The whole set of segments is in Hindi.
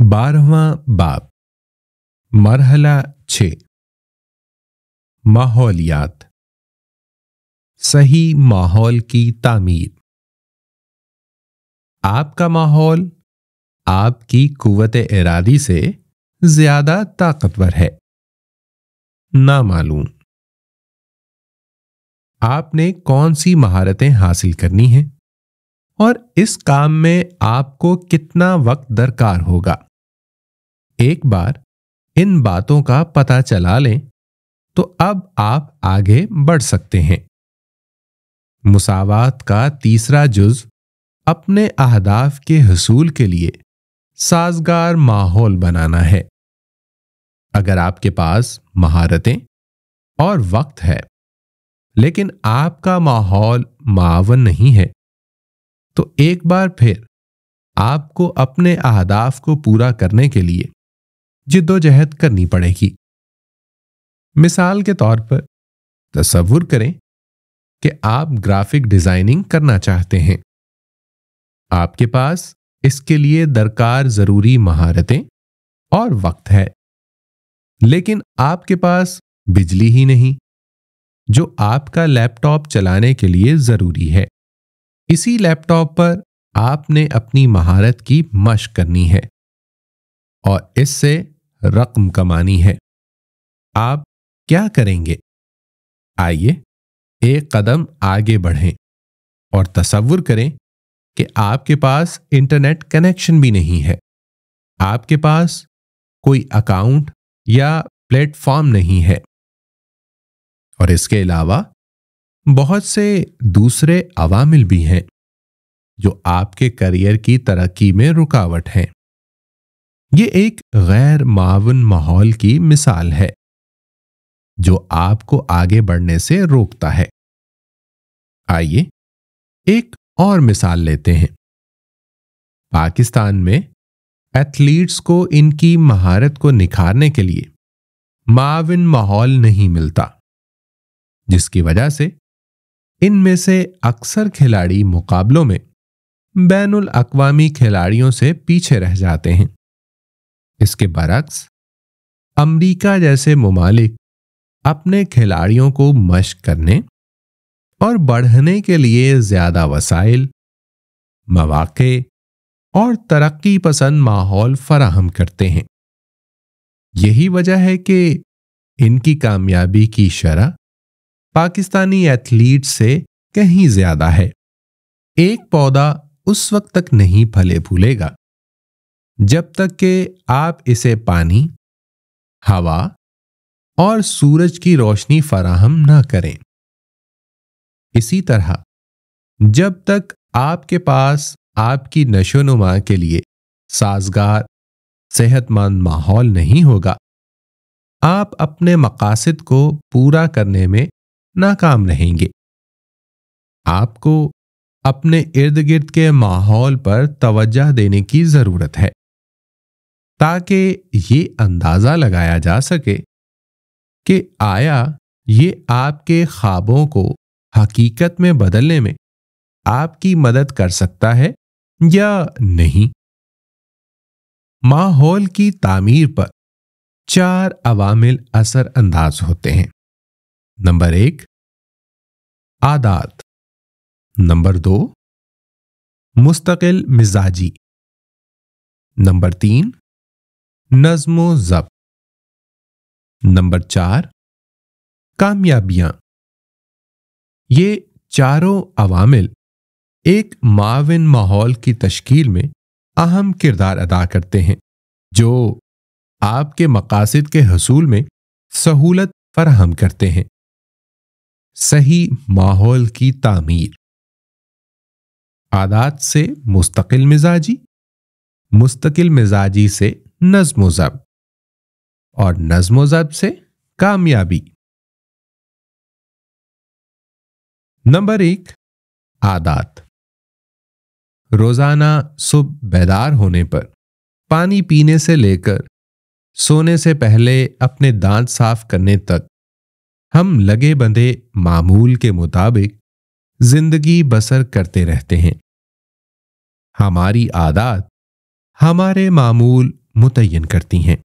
बारहवा बाब मरहला छ माहौलियात सही माहौल की तामीर आपका माहौल आपकी कुवत इरादी से ज्यादा ताकतवर है ना मालूम आपने कौन सी महारतें हासिल करनी हैं और इस काम में आपको कितना वक्त दरकार होगा एक बार इन बातों का पता चला लें तो अब आप आगे बढ़ सकते हैं मुसावात का तीसरा जुज अपने अहदाफ के हसूल के लिए साजगार माहौल बनाना है अगर आपके पास महारतें और वक्त है लेकिन आपका माहौल मावन नहीं है तो एक बार फिर आपको अपने अहदाफ को पूरा करने के लिए जिद्दोजहद करनी पड़ेगी मिसाल के तौर पर तस्वुर करें कि आप ग्राफिक डिजाइनिंग करना चाहते हैं आपके पास इसके लिए दरकार जरूरी महारतें और वक्त है लेकिन आपके पास बिजली ही नहीं जो आपका लैपटॉप चलाने के लिए जरूरी है इसी लैपटॉप पर आपने अपनी महारत की मशक करनी है और इससे रकम कमानी है आप क्या करेंगे आइए एक कदम आगे बढ़ें और तस्वुर करें कि आपके पास इंटरनेट कनेक्शन भी नहीं है आपके पास कोई अकाउंट या प्लेटफॉर्म नहीं है और इसके अलावा बहुत से दूसरे अवामिल भी हैं जो आपके करियर की तरक्की में रुकावट हैं ये एक गैर मावन माहौल की मिसाल है जो आपको आगे बढ़ने से रोकता है आइए एक और मिसाल लेते हैं पाकिस्तान में एथलीट्स को इनकी महारत को निखारने के लिए माविन माहौल नहीं मिलता जिसकी वजह से इनमें से अक्सर खिलाड़ी मुकाबलों में बैन अवी खिलाड़ियों से पीछे रह जाते हैं इसके बरक्स अमरीका जैसे ममालिक अपने खिलाड़ियों को मश्क करने और बढ़ने के लिए ज़्यादा वसाइल मवाक़े और तरक्की पसंद माहौल फराहम करते हैं यही वजह है कि इनकी कामयाबी की शरह पाकिस्तानी एथलीट से कहीं ज्यादा है एक पौधा उस वक्त तक नहीं फले फूलेगा जब तक कि आप इसे पानी हवा और सूरज की रोशनी फराहम ना करें इसी तरह जब तक आपके पास आपकी नशोनुमा के लिए साजगार सेहतमंद माहौल नहीं होगा आप अपने मकासद को पूरा करने में नाकाम रहेंगे आपको अपने इर्द गिर्द के माहौल पर तवज्जा देने की ज़रूरत है ताकि ये अंदाज़ा लगाया जा सके कि आया ये आपके ख्वाबों को हकीकत में बदलने में आपकी मदद कर सकता है या नहीं माहौल की तामीर पर चार अवामिल असर अंदाज होते हैं नंबर एक आदात नंबर दो मुस्तकिल मिजाजी नंबर तीन नज्म ज़ब नंबर चार कामयाबियां ये चारों अवामिल एक माविन माहौल की तश्कील में अहम किरदार अदा करते हैं जो आपके मकासद के हसूल में सहूलत फराहम करते हैं सही माहौल की तामीर आदात से मुस्तकिल मिजाजी मुस्तकिल मिजाजी से नज्म ज़ब और नज्म ज़ब से कामयाबी नंबर एक आदात रोजाना सुबह बेदार होने पर पानी पीने से लेकर सोने से पहले अपने दांत साफ करने तक हम लगे बंधे मामूल के मुताबिक जिंदगी बसर करते रहते हैं हमारी आदात हमारे मामूल मुतयन करती हैं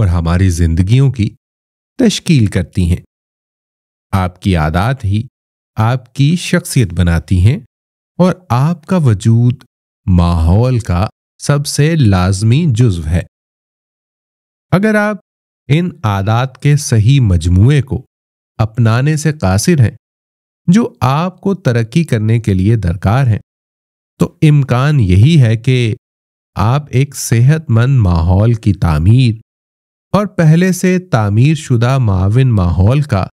और हमारी जिंदगियों की तश्कील करती हैं आपकी आदात ही आपकी शख्सियत बनाती हैं और आपका वजूद माहौल का सबसे लाजमी जुज्व है अगर आप इन आदात के सही मजमुए को अपनाने से कासिर हैं जो आपको तरक्की करने के लिए दरकार हैं तो इम्कान यही है कि आप एक सेहतमंद माहौल की तामीर और पहले से तामीर शुदा माविन माहौल का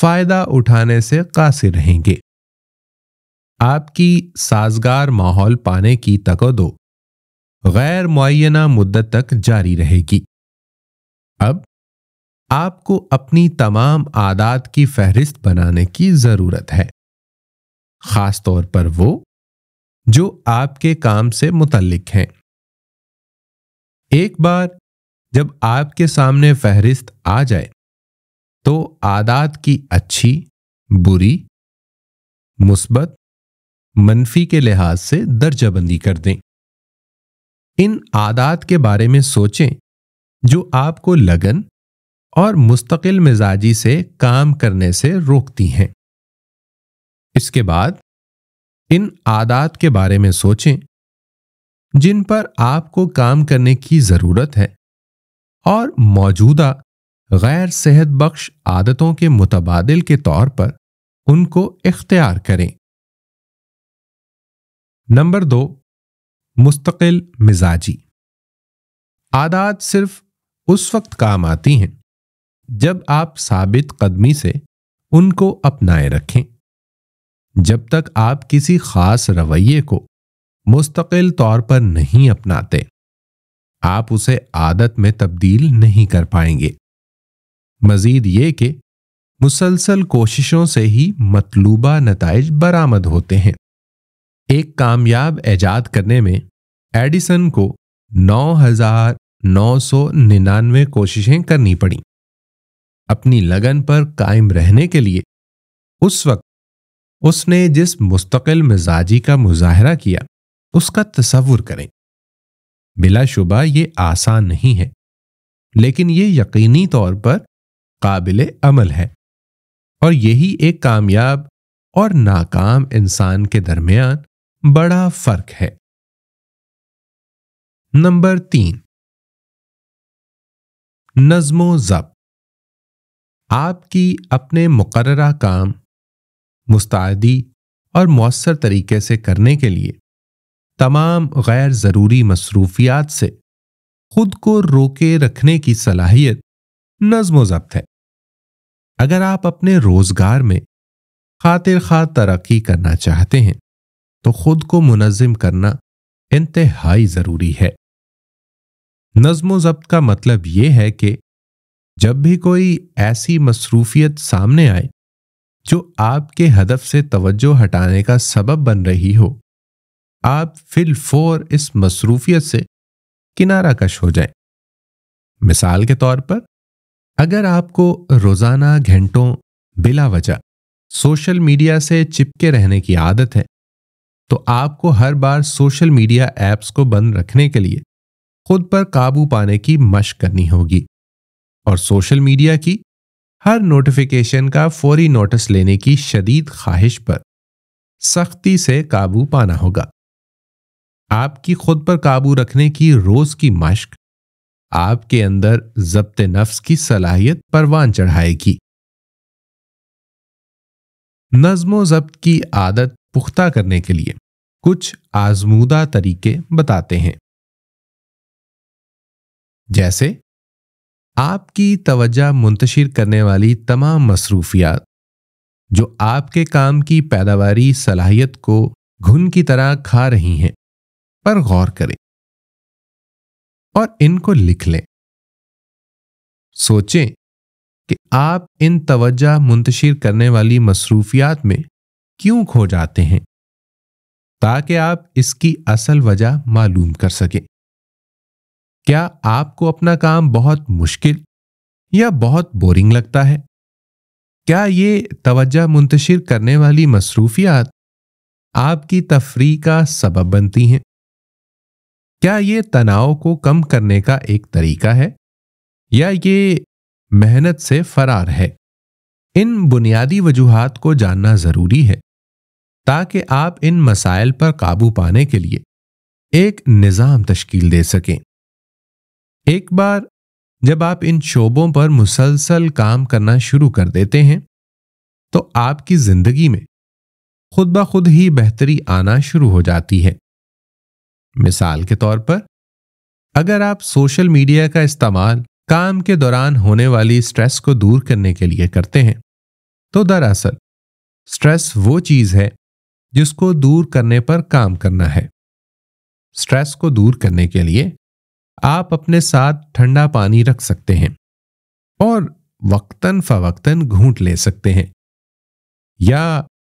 फ़ायदा उठाने से कासिर रहेंगे आपकी साजगार माहौल पाने की तकदो गैर मुना मुद्दत तक जारी रहेगी अब आपको अपनी तमाम आदात की फहरिस्त बनाने की जरूरत है खास तौर पर वो जो आपके काम से मुतलिक हैं एक बार जब आपके सामने फहरिस्त आ जाए तो आदात की अच्छी बुरी मुस्बत मनफी के लिहाज से दर्जाबंदी कर दें इन आदात के बारे में सोचें जो आपको लगन और मुस्तकिल मिजाजी से काम करने से रोकती हैं इसके बाद इन आदात के बारे में सोचें जिन पर आपको काम करने की ज़रूरत है और मौजूदा गैर सेहत बख्श आदतों के मुतबादल के तौर पर उनको इख्तियार करें नंबर दो मुस्तकिल मिजाजी आदात सिर्फ उस वक्त काम आती हैं जब आप साबित कदमी से उनको अपनाए रखें जब तक आप किसी खास रवैये को मुस्तकिल तौर पर नहीं अपनाते आप उसे आदत में तब्दील नहीं कर पाएंगे मजीद ये कि मुसलसल कोशिशों से ही मतलूबा नतज बरामद होते हैं एक कामयाब ऐजाद करने में एडिसन को हजार 999 कोशिशें करनी पड़ी अपनी लगन पर कायम रहने के लिए उस वक्त उसने जिस मुस्तकिल मिजाजी का मुजाहरा किया उसका तस्वुर करें बिलाशुबा ये आसान नहीं है लेकिन ये यकीनी तौर पर काबिल अमल है और यही एक कामयाब और नाकाम इंसान के दरमियान बड़ा फर्क है नंबर तीन नज्म ज़ब आपकी अपने मुकर काम मुस्तादी और मौसर तरीके से करने के लिए तमाम गैर ज़रूरी मसरूफियात से खुद को रोके रखने की सलाहियत नज्म ज़ब्त है अगर आप अपने रोज़गार में खातिर खा तरक्की करना चाहते हैं तो खुद को मुनज़म करना इंतहाई ज़रूरी है नज्म जब्त का मतलब ये है कि जब भी कोई ऐसी मसरूफियत सामने आए जो आपके हदफ से तवज्जो हटाने का सबब बन रही हो आप फिल फोर इस मसरूफियत से किनारा कश हो जाए मिसाल के तौर पर अगर आपको रोजाना घंटों बिला वजह सोशल मीडिया से चिपके रहने की आदत है तो आपको हर बार सोशल मीडिया ऐप्स को बंद रखने के लिए खुद पर काबू पाने की मशक करनी होगी और सोशल मीडिया की हर नोटिफिकेशन का फौरी नोटिस लेने की शदीद ख्वाहिश पर सख्ती से काबू पाना होगा आपकी खुद पर काबू रखने की रोज की मशक आपके अंदर जब्त नफ्स की सलाहियत परवान चढ़ाएगी नज्मो जब्त की आदत पुख्ता करने के लिए कुछ आजमूदा तरीके बताते हैं जैसे आपकी तवज्जा मुंतशिर करने वाली तमाम मसरूफियात जो आपके काम की पैदावारी सलाहियत को घुन की तरह खा रही हैं पर गौर करें और इनको लिख लें सोचें कि आप इन तवज्जा मुंतशिर करने वाली मसरूफियात में क्यों खो जाते हैं ताकि आप इसकी असल वजह मालूम कर सकें क्या आपको अपना काम बहुत मुश्किल या बहुत बोरिंग लगता है क्या ये तवज्जा मुंतशिर करने वाली मसरूफियात आपकी तफरी का सबब बनती हैं क्या ये तनाव को कम करने का एक तरीका है या ये मेहनत से फरार है इन बुनियादी वजूहात को जानना ज़रूरी है ताकि आप इन मसाइल पर काबू पाने के लिए एक निज़ाम तश्कील दे सकें एक बार जब आप इन शोबों पर मुसलसल काम करना शुरू कर देते हैं तो आपकी जिंदगी में खुद ब खुद ही बेहतरी आना शुरू हो जाती है मिसाल के तौर पर अगर आप सोशल मीडिया का इस्तेमाल काम के दौरान होने वाली स्ट्रेस को दूर करने के लिए करते हैं तो दरअसल स्ट्रेस वो चीज है जिसको दूर करने पर काम करना है स्ट्रेस को दूर करने के लिए आप अपने साथ ठंडा पानी रख सकते हैं और वक्तन फवक्तन घूंट ले सकते हैं या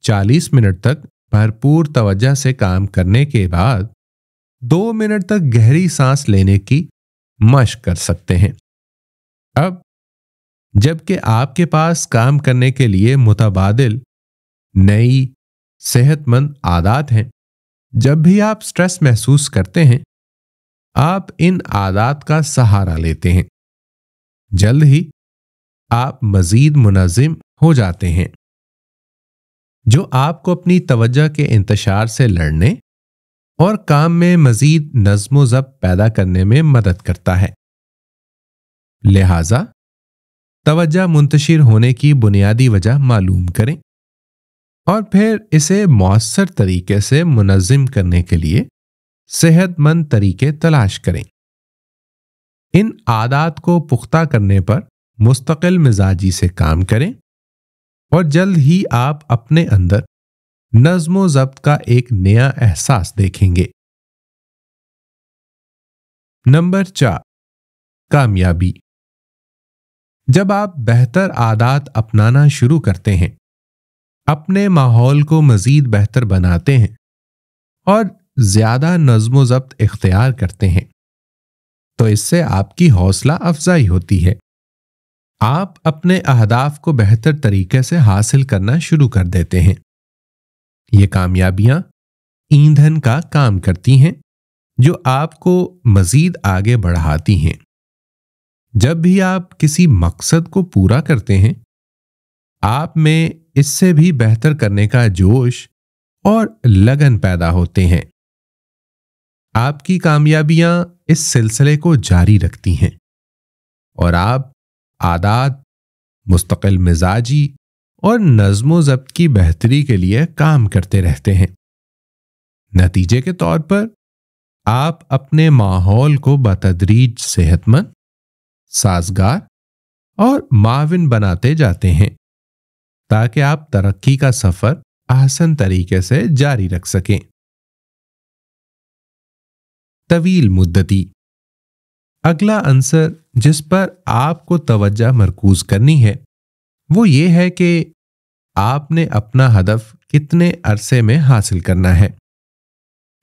40 मिनट तक भरपूर तवज्जा से काम करने के बाद दो मिनट तक गहरी सांस लेने की मशक कर सकते हैं अब जबकि आपके पास काम करने के लिए मुतबादल नई सेहतमंद आदत हैं जब भी आप स्ट्रेस महसूस करते हैं आप इन आदात का सहारा लेते हैं जल्द ही आप मजीद मुनजिम हो जाते हैं जो आपको अपनी तवज्जा के इंतशार से लड़ने और काम में मजीद नज्म जब पैदा करने में मदद करता है लिहाजा तवज्जा मुंतशिर होने की बुनियादी वजह मालूम करें और फिर इसे मौसर तरीके से मुनज़म करने के लिए सेहतमंद तरीके तलाश करें इन आदात को पुख्ता करने पर मुस्तकिल मिजाजी से काम करें और जल्द ही आप अपने अंदर नज्म ज़ब्त का एक नया एहसास देखेंगे नंबर चार कामयाबी जब आप बेहतर आदात अपनाना शुरू करते हैं अपने माहौल को मज़ीद बेहतर बनाते हैं और ज़्यादा नज्म ज़ब्त इख्तियार करते हैं तो इससे आपकी हौसला अफजाई होती है आप अपने अहदाफ को बेहतर तरीके से हासिल करना शुरू कर देते हैं ये कामयाबियां ईंधन का काम करती हैं जो आपको मज़ीद आगे बढ़ाती हैं जब भी आप किसी मकसद को पूरा करते हैं आप में इससे भी बेहतर करने का जोश और लगन पैदा होते हैं आपकी कामयाबियां इस सिलसिले को जारी रखती हैं और आप आदात मुस्तकिल मिजाजी और नज्म ज़ब्त की बेहतरी के लिए काम करते रहते हैं नतीजे के तौर पर आप अपने माहौल को बतदरीज सेहतमंद साजगार और माविन बनाते जाते हैं ताकि आप तरक्की का सफ़र आसन तरीके से जारी रख सकें तवील मुद्दती अगला अंसर जिस पर आपको तवज्जा मरकूज करनी है वो ये है कि आपने अपना हदफ कितने अरसे में हासिल करना है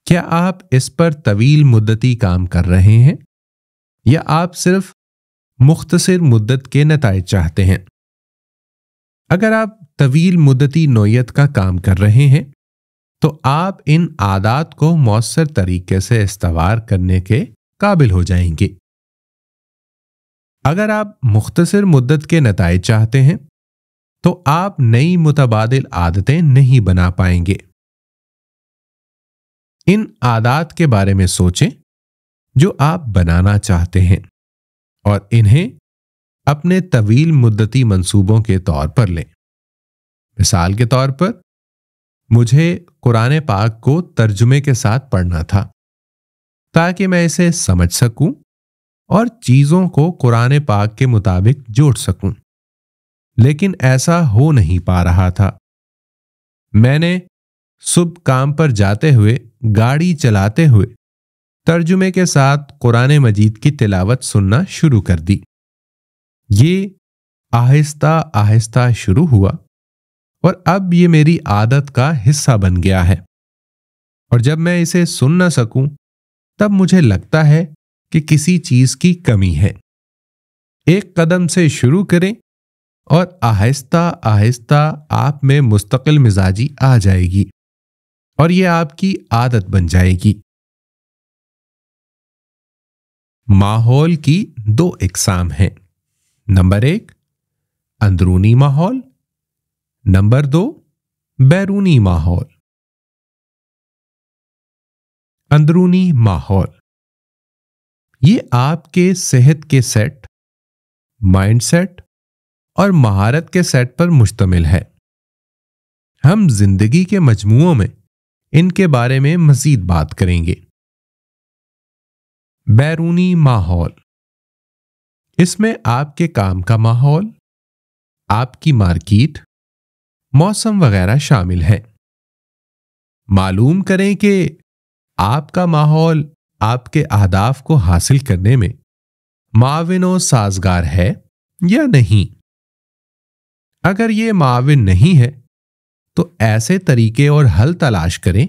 क्या आप इस पर तवील मुद्दती काम कर रहे हैं या आप सिर्फ मुख्तसर मुद्दत के नतज चाहते हैं अगर आप तवील मुद्दती नोयत का काम कर रहे हैं तो आप इन आदात को मौसर तरीके से इस्तवार करने के काबिल हो जाएंगे अगर आप मुख्तसर मुद्दत के नतज चाहते हैं तो आप नई मुतबाद आदतें नहीं बना पाएंगे इन आदात के बारे में सोचें जो आप बनाना चाहते हैं और इन्हें अपने तवील मुद्दती मंसूबों के तौर पर लें मिसाल के तौर पर मुझे कुरान पाक को तर्जुमे के साथ पढ़ना था ताकि मैं इसे समझ सकूं और चीज़ों को कुरान पाक के मुताबिक जोड़ सकूं। लेकिन ऐसा हो नहीं पा रहा था मैंने सुबह काम पर जाते हुए गाड़ी चलाते हुए तर्जुमे के साथ कुरान मजीद की तिलावत सुनना शुरू कर दी ये आहिस्ता आहिस्ता शुरू हुआ और अब ये मेरी आदत का हिस्सा बन गया है और जब मैं इसे सुन न सकूं तब मुझे लगता है कि किसी चीज की कमी है एक कदम से शुरू करें और आहिस्ता आहिस्ता आप में मुस्तकिल मिजाजी आ जाएगी और यह आपकी आदत बन जाएगी माहौल की दो इकसाम हैं नंबर एक अंदरूनी माहौल नंबर दो बैरूनी माहौल अंदरूनी माहौल ये आपके सेहत के सेट माइंडसेट और महारत के सेट पर मुश्तमिल है हम जिंदगी के मजमुओं में इनके बारे में मजीद बात करेंगे बैरूनी माहौल इसमें आपके काम का माहौल आपकी मार्किट मौसम वगैरह शामिल हैं मालूम करें कि आपका माहौल आपके अहदाफ को हासिल करने में माविन साजगार है या नहीं अगर ये माविन नहीं है तो ऐसे तरीके और हल तलाश करें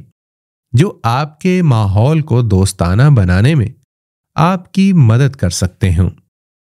जो आपके माहौल को दोस्ताना बनाने में आपकी मदद कर सकते हों